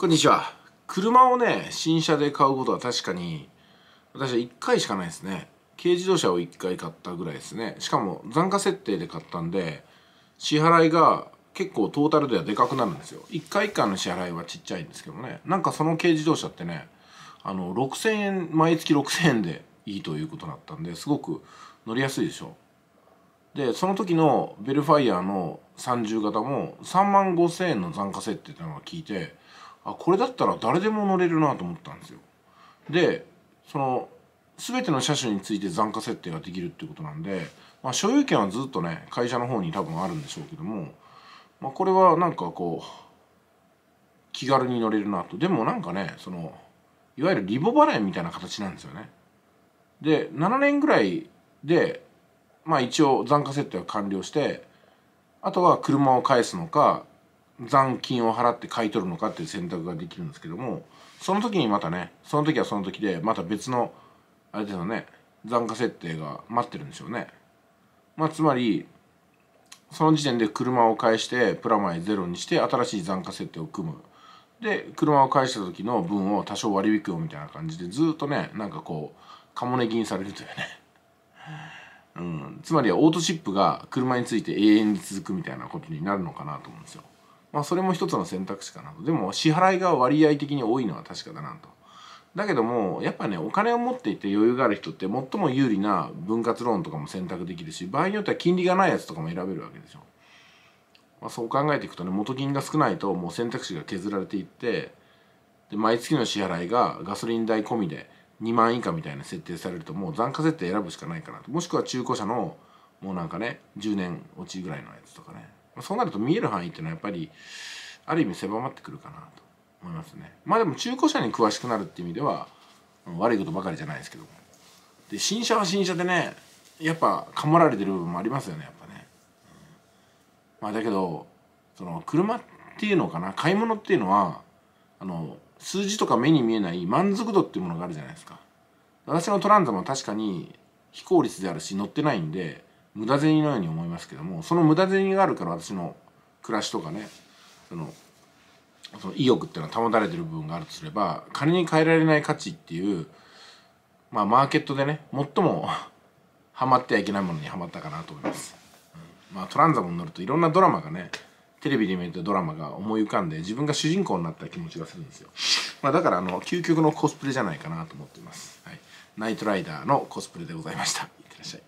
こんにちは車をね新車で買うことは確かに私は1回しかないですね軽自動車を1回買ったぐらいですねしかも残価設定で買ったんで支払いが結構トータルではでかくなるんですよ1回1回の支払いはちっちゃいんですけどねなんかその軽自動車ってねあの6000円毎月6000円でいいということだったんですごく乗りやすいでしょでその時のベルファイアの30型も3万5000円の残価設定っていうのが効いてあこれだったら誰でも乗れるなと思ったんですよ。でその全ての車種について残価設定ができるっていうことなんで、まあ、所有権はずっとね会社の方に多分あるんでしょうけども、まあ、これはなんかこう気軽に乗れるなとでもなんかねそのいわゆるリボ払いみたいな形なんですよね。で7年ぐらいでまあ一応残価設定は完了してあとは車を返すのか残金を払って買い取るのかっていう選択ができるんですけどもその時にまたねその時はその時でまた別のあれですよね残価設定が待ってるんでしょうね。まあ、つまりその時点で車を返してプラマイゼロにして新しい残価設定を組む。で車を返した時の分を多少割り引くよみたいな感じでずっとねなんかこうカモネギにされるというね。うん、つまりはオートシップが車について永遠に続くみたいなことになるのかなと思うんですよ。まあ、それも一つの選択肢かなとでも支払いが割合的に多いのは確かだなとだけどもやっぱねお金を持っていて余裕がある人って最も有利な分割ローンとかも選択できるし場合によっては金利がないやつとかも選べるわけでしょ、まあ、そう考えていくとね元金が少ないともう選択肢が削られていってで毎月の支払いがガソリン代込みで2万以下みたいな設定されるともう残価設定選ぶしかないかなともしくは中古車のもうなんかね10年落ちぐらいのやつとかねそうなると見える範囲っていうのはやっぱりある意味狭まってくるかなと思いますねまあでも中古車に詳しくなるっていう意味では悪いことばかりじゃないですけどもで新車は新車でねやっぱかまられてる部分もありますよねやっぱね、まあだけどその車っていうのかな買い物っていうのはあの数字とか目に見えない満足度っていうものがあるじゃないですか私のトランザムは確かに非効率であるし乗ってないんで無駄銭のように思いますけどもその無駄銭があるから私の暮らしとかねそのその意欲っていうのは保たれてる部分があるとすれば金に変えられない価値っていうまあマーケットでね最も ハマってはいけないものにはまったかなと思います、うん、まあトランザムに乗るといろんなドラマがねテレビで見たドラマが思い浮かんで自分が主人公になった気持ちがするんですよ、まあ、だからあの究極のコスプレじゃないかなと思っています、はい、ナイトライダーのコスプレでございましたいってらっしゃい